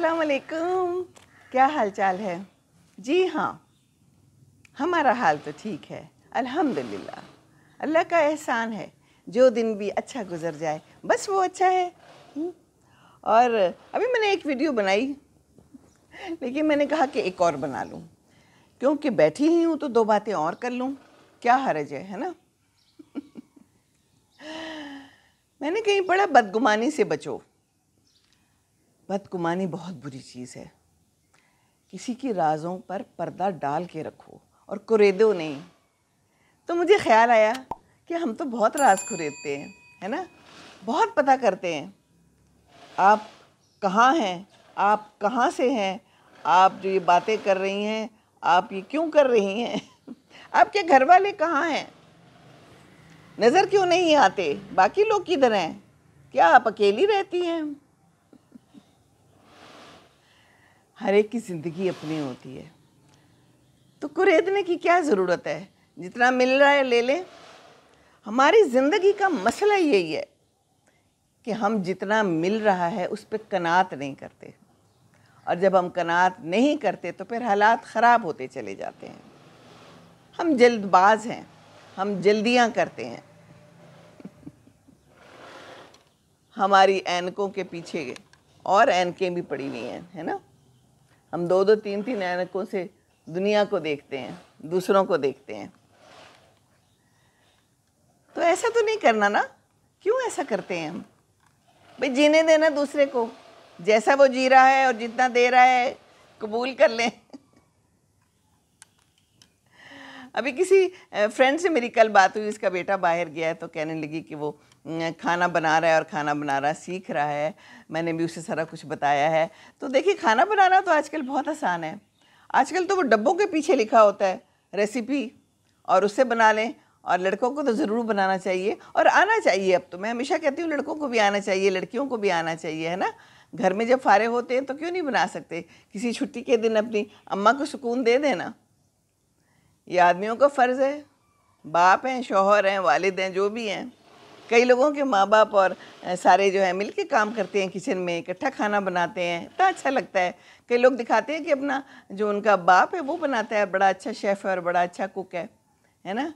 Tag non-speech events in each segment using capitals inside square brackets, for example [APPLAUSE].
असलकुम वालेकुम क्या हालचाल है जी हाँ हमारा हाल तो ठीक है अल्हम्दुलिल्लाह अल्लाह का एहसान है जो दिन भी अच्छा गुजर जाए बस वो अच्छा है हम्म। और अभी मैंने एक वीडियो बनाई लेकिन मैंने कहा कि एक और बना लूँ क्योंकि बैठी ही हूँ तो दो बातें और कर लूँ क्या हरज है है ना [LAUGHS] मैंने कहीं पढ़ा बदगुमानी से बचो बदकुमानी बहुत बुरी चीज़ है किसी की राजों पर पर्दा डाल के रखो और कुरेदो नहीं तो मुझे ख्याल आया कि हम तो बहुत राज कुरेदते हैं है ना बहुत पता करते हैं आप कहाँ हैं आप कहाँ से हैं आप जो ये बातें कर रही हैं आप ये क्यों कर रही हैं [LAUGHS] आपके घर वाले कहाँ हैं नज़र क्यों नहीं आते बाकी लोग किधर हैं क्या आप अकेली रहती हैं हर एक की ज़िंदगी अपनी होती है तो कुरेदने की क्या ज़रूरत है जितना मिल रहा है ले लें हमारी ज़िंदगी का मसला यही है कि हम जितना मिल रहा है उस पर कनात नहीं करते और जब हम कनात नहीं करते तो फिर हालात ख़राब होते चले जाते हैं हम जल्दबाज हैं हम जल्दियाँ करते हैं [LAUGHS] हमारी एनकों के पीछे और एनकें भी पड़ी हुई हैं है ना हम दो दो तीन तीन ऐनकों से दुनिया को देखते हैं दूसरों को देखते हैं तो ऐसा तो नहीं करना ना क्यों ऐसा करते हैं हम भाई जीने देना दूसरे को जैसा वो जी रहा है और जितना दे रहा है कबूल कर लें अभी किसी फ्रेंड से मेरी कल बात हुई उसका बेटा बाहर गया है तो कहने लगी कि वो खाना बना रहा है और खाना बना रहा सीख रहा है मैंने भी उसे सारा कुछ बताया है तो देखिए खाना बनाना तो आजकल बहुत आसान है आजकल तो वो डब्बों के पीछे लिखा होता है रेसिपी और उससे बना लें और लड़कों को तो ज़रूर बनाना चाहिए और आना चाहिए अब तो मैं हमेशा कहती हूँ लड़कों को भी आना चाहिए लड़कियों को भी आना चाहिए है ना घर में जब फारे होते हैं तो क्यों नहीं बना सकते किसी छुट्टी के दिन अपनी अम्मा को सुकून दे देना ये आदमियों का फ़र्ज़ है बाप हैं शोहर हैं वालद हैं जो भी हैं कई लोगों के माँ बाप और सारे जो है मिल के काम करते हैं किचन में इकट्ठा खाना बनाते हैं तो अच्छा लगता है कई लोग दिखाते हैं कि अपना जो उनका बाप है वो बनाता है बड़ा अच्छा शेफ़ है और बड़ा अच्छा कुक है है ना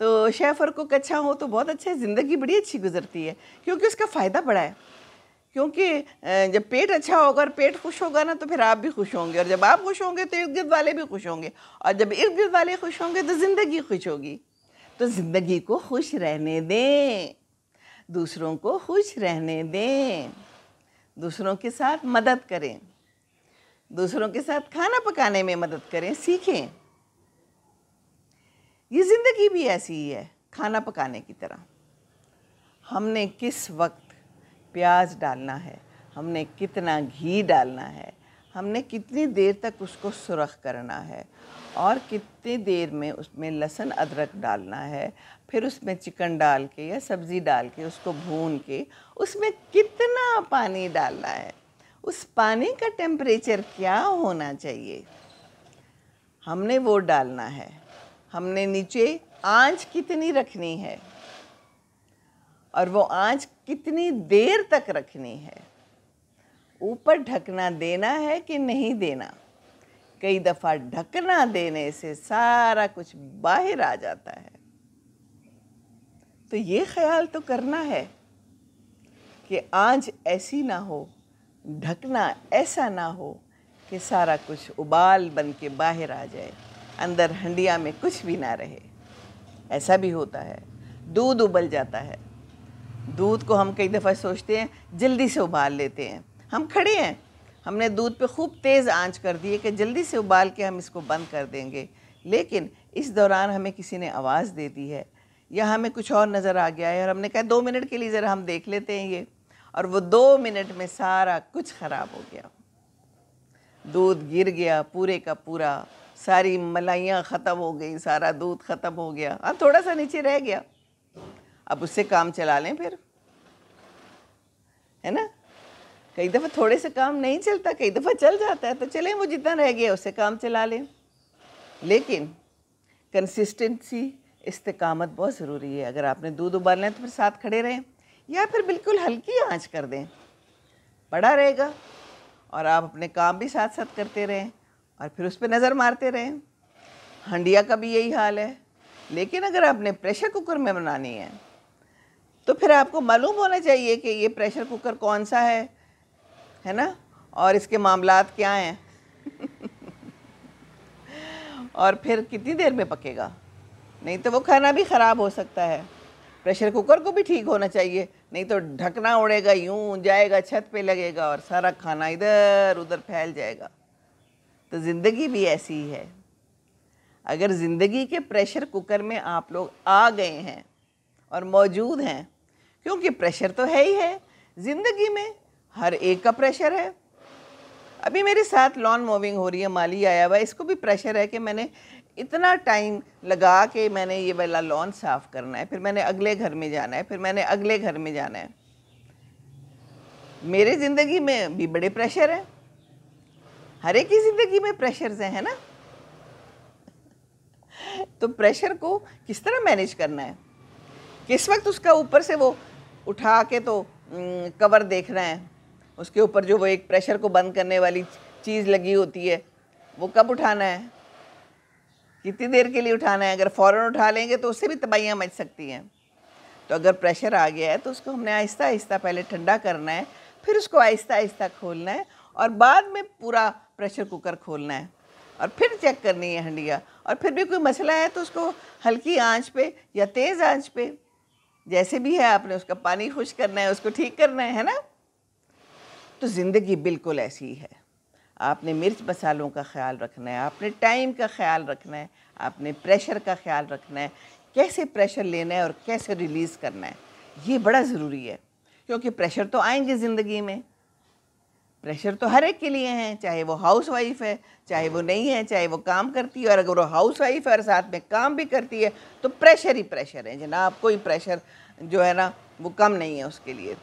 तो शेफ़ और कुक अच्छा हो तो बहुत अच्छा है ज़िंदगी बड़ी अच्छी गुजरती है क्योंकि उसका फ़ायदा बड़ा है क्योंकि जब पेट अच्छा होगा और पेट खुश होगा ना तो फिर आप भी खुश होंगे और जब आप खुश होंगे तो इर्द गिर्द वाले भी खुश होंगे और जब इर्द गिर्द वाले खुश होंगे तो ज़िंदगी खुश होगी तो ज़िंदगी को खुश रहने दें दूसरों को खुश रहने दें दूसरों के साथ मदद करें दूसरों के साथ खाना पकाने में मदद करें सीखें ये ज़िंदगी भी ऐसी ही है खाना पकाने की तरह हमने किस वक्त प्याज डालना है हमने कितना घी डालना है हमने कितनी देर तक उसको सुरख करना है और कितनी देर में उसमें लहसुन अदरक डालना है फिर उसमें चिकन डाल के या सब्ज़ी डाल के उसको भून के उसमें कितना पानी डालना है उस पानी का टेम्परेचर क्या होना चाहिए हमने वो डालना है हमने नीचे आंच कितनी रखनी है और वो आँच कितनी देर तक रखनी है ऊपर ढकना देना है कि नहीं देना कई दफ़ा ढकना देने से सारा कुछ बाहर आ जाता है तो ये ख्याल तो करना है कि आँच ऐसी ना हो ढकना ऐसा ना हो कि सारा कुछ उबाल बन के बाहर आ जाए अंदर हंडिया में कुछ भी ना रहे ऐसा भी होता है दूध उबल जाता है दूध को हम कई दफ़ा सोचते हैं जल्दी से उबाल लेते हैं हम खड़े हैं हमने दूध पे खूब तेज़ आंच कर दी है कि जल्दी से उबाल के हम इसको बंद कर देंगे लेकिन इस दौरान हमें किसी ने आवाज़ दे दी है या हमें कुछ और नज़र आ गया है और हमने कहा दो मिनट के लिए ज़रा हम देख लेते हैं ये और वो दो मिनट में सारा कुछ ख़राब हो गया दूध गिर गया पूरे का पूरा सारी मलाइयाँ ख़त्म हो गई सारा दूध ख़त्म हो गया हाँ थोड़ा सा नीचे रह गया अब उससे काम चला लें फिर है ना कई दफ़ा थोड़े से काम नहीं चलता कई दफ़ा चल जाता है तो चलें वो जितना रह गया उससे काम चला लें लेकिन कंसिस्टेंसी इस्तकामत बहुत ज़रूरी है अगर आपने दूध उबालना है तो फिर साथ खड़े रहें या फिर बिल्कुल हल्की आंच कर दें पड़ा रहेगा और आप अपने काम भी साथ साथ करते रहें और फिर उस पर नज़र मारते रहें हंडिया का भी यही हाल है लेकिन अगर आपने प्रेशर कुकर में बनानी है तो फिर आपको मालूम होना चाहिए कि ये प्रेशर कुकर कौन सा है है ना और इसके मामला क्या हैं [LAUGHS] और फिर कितनी देर में पकेगा नहीं तो वो खाना भी ख़राब हो सकता है प्रेशर कुकर को भी ठीक होना चाहिए नहीं तो ढकना उड़ेगा यूं जाएगा छत पे लगेगा और सारा खाना इधर उधर फैल जाएगा तो ज़िंदगी भी ऐसी ही है अगर ज़िंदगी के प्रेशर कुकर में आप लोग आ गए हैं और मौजूद हैं क्योंकि प्रेशर तो है ही है ज़िंदगी में हर एक का प्रेशर है अभी मेरे साथ लॉन मूविंग हो रही है माली आया हुआ इसको भी प्रेशर है कि मैंने इतना टाइम लगा के मैंने ये वाला लॉन साफ़ करना है फिर मैंने अगले घर में जाना है फिर मैंने अगले घर में जाना है मेरे ज़िंदगी में भी बड़े प्रेशर हैं हर एक की ज़िंदगी में प्रेशर से है ना [LAUGHS] तो प्रेशर को किस तरह मैनेज करना है किस वक्त उसका ऊपर से वो उठा के तो कवर देख रहे हैं उसके ऊपर जो वो एक प्रेशर को बंद करने वाली चीज़ लगी होती है वो कब उठाना है कितनी देर के लिए उठाना है अगर फ़ौरन उठा लेंगे तो उससे भी तबाहियाँ मच सकती हैं तो अगर प्रेशर आ गया है तो उसको हमने आहिस्ता आहिस्ता पहले ठंडा करना है फिर उसको आहिस्ता आहिस्ता खोलना है और बाद में पूरा प्रेशर कुकर खोलना है और फिर चेक करनी है हंडिया और फिर भी कोई मसला है तो उसको हल्की आंच पे या तेज़ आंच पे जैसे भी है आपने उसका पानी खुश करना है उसको ठीक करना है है ना तो ज़िंदगी बिल्कुल ऐसी ही है आपने मिर्च मसालों का ख्याल रखना है आपने टाइम का ख्याल रखना है आपने प्रेशर का ख्याल रखना है कैसे प्रेशर लेना है और कैसे रिलीज़ करना है ये बड़ा ज़रूरी है क्योंकि प्रेशर तो आएंगे ज़िंदगी में प्रेशर तो हर एक के लिए हैं चाहे वो हाउस वाइफ है चाहे वो नहीं है चाहे वो काम करती है और अगर वो हाउस वाइफ है और साथ में काम भी करती है तो प्रेशर ही प्रेशर है जनाब कोई प्रेशर जो है ना वो कम नहीं है उसके लिए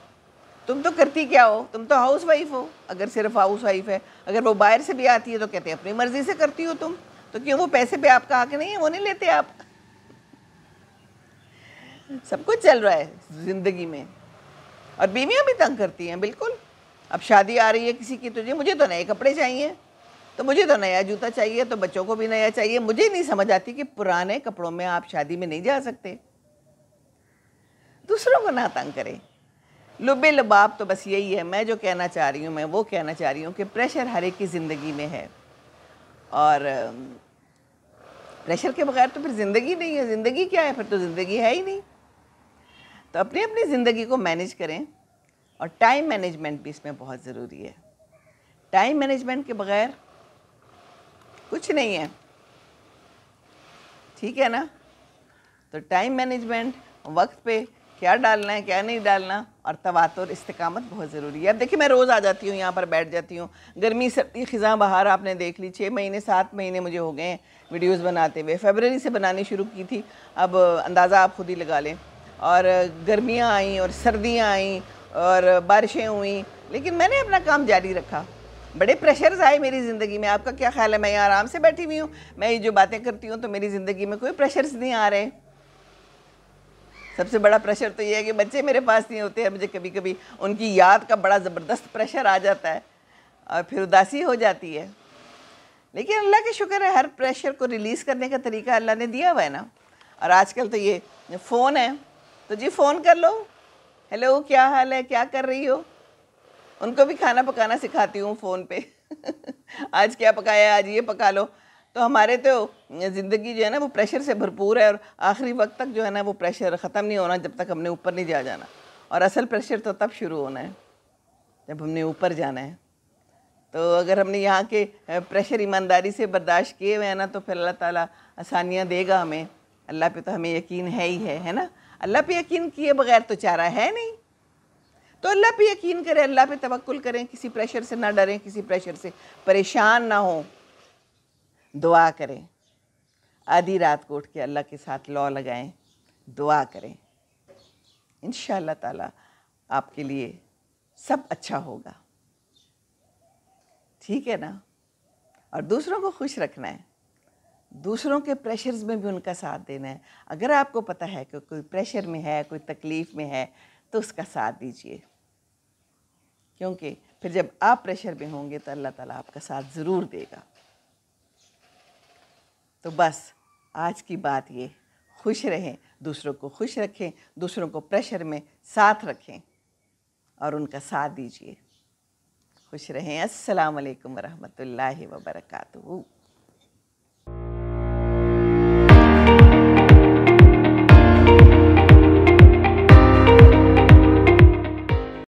तुम तो करती क्या हो तुम तो हाउस वाइफ हो अगर सिर्फ हाउस वाइफ है अगर वो बाहर से भी आती है तो कहते हैं अपनी मर्ज़ी से करती हो तुम तो क्यों वो पैसे पे आपका हक नहीं है वो नहीं लेते आप सब कुछ चल रहा है ज़िंदगी में और बीवियाँ भी तंग करती हैं बिल्कुल अब शादी आ रही है किसी की तुझे मुझे तो नए कपड़े चाहिए तो मुझे तो नया जूता चाहिए तो बच्चों को भी नया चाहिए मुझे नहीं समझ आती कि पुराने कपड़ों में आप शादी में नहीं जा सकते दूसरों को ना तंग करें लुबे लबाब तो बस यही है मैं जो कहना चाह रही हूँ मैं वो कहना चाह रही हूँ कि प्रेशर हर एक की ज़िंदगी में है और प्रेशर के बगैर तो फिर ज़िंदगी नहीं है ज़िंदगी क्या है फिर तो ज़िंदगी है ही नहीं तो अपनी अपनी ज़िंदगी को मैनेज करें और टाइम मैनेजमेंट भी इसमें बहुत ज़रूरी है टाइम मैनेजमेंट के बगैर कुछ नहीं है ठीक है ना तो टाइम मैनेजमेंट वक्त पे क्या डालना है क्या नहीं डालना और तवातुर इस्तकामत बहुत ज़रूरी है अब देखिए मैं रोज़ आ जाती हूँ यहाँ पर बैठ जाती हूँ गर्मी सर्दी ख़िज़ा बाहर आपने देख ली छः महीने सात महीने मुझे हो गए हैं वीडियोज़ बनाते हुए फेबररी से बनानी शुरू की थी अब अंदाज़ा आप खुद ही लगा लें और गर्मियाँ आईं और सर्दियाँ आईं और बारिशें हुई लेकिन मैंने अपना काम जारी रखा बड़े प्रेशर्स आए मेरी ज़िंदगी में आपका क्या ख्याल है मैं यहाँ आराम से बैठी हुई हूँ मैं ये जो बातें करती हूँ तो मेरी ज़िंदगी में कोई प्रेशर्स नहीं आ रहे सबसे बड़ा प्रेशर तो ये है कि बच्चे मेरे पास नहीं होते हैं मुझे कभी कभी उनकी याद का बड़ा ज़बरदस्त प्रेशर आ जाता है और फिर उदासी हो जाती है लेकिन अल्लाह के शुक्र है हर प्रेशर को रिलीज़ करने का तरीका अल्लाह ने दिया हुआ है ना और आजकल तो ये फ़ोन है तो जी फ़ोन कर लो हेलो क्या हाल है क्या कर रही हो उनको भी खाना पकाना सिखाती हूँ फ़ोन पे [LAUGHS] आज क्या पकाया आज ये पका लो तो हमारे तो ज़िंदगी जो है ना वो प्रेशर से भरपूर है और आखिरी वक्त तक जो है ना वो प्रेशर ख़त्म नहीं होना जब तक हमने ऊपर नहीं जा जाना और असल प्रेशर तो तब शुरू होना है जब हमने ऊपर जाना है तो अगर हमने यहाँ के प्रेशर ईमानदारी से बर्दाश्त किए हुए हैं ना तो फिर अल्लाह ताला आसानियाँ देगा हमें अल्लाह पे तो हमें यकीन है ही है है ना अल्लाह पे यकीन किए बगैर तो चारा है नहीं तो अल्लाह पे यकीन करें अल्लाह पे तवक्ल करें किसी प्रेशर से ना डरें किसी प्रेशर से परेशान ना हो दुआ करें आधी रात को उठ के अल्लाह के साथ लौ लगाएं दुआ करें इन ताला आपके लिए सब अच्छा होगा ठीक है ना और दूसरों को खुश रखना है दूसरों के प्रेशर्स में भी उनका साथ देना है अगर आपको पता है कि कोई प्रेशर में है कोई तकलीफ़ में है तो उसका साथ दीजिए क्योंकि फिर जब आप प्रेशर में होंगे तो अल्लाह ताला आपका साथ ज़रूर देगा तो बस आज की बात ये खुश रहें दूसरों को खुश रखें दूसरों को प्रेशर में साथ रखें और उनका साथ दीजिए खुश रहें अस्सलाम वालेकुम रहमतुल्लाहि व बरकातहू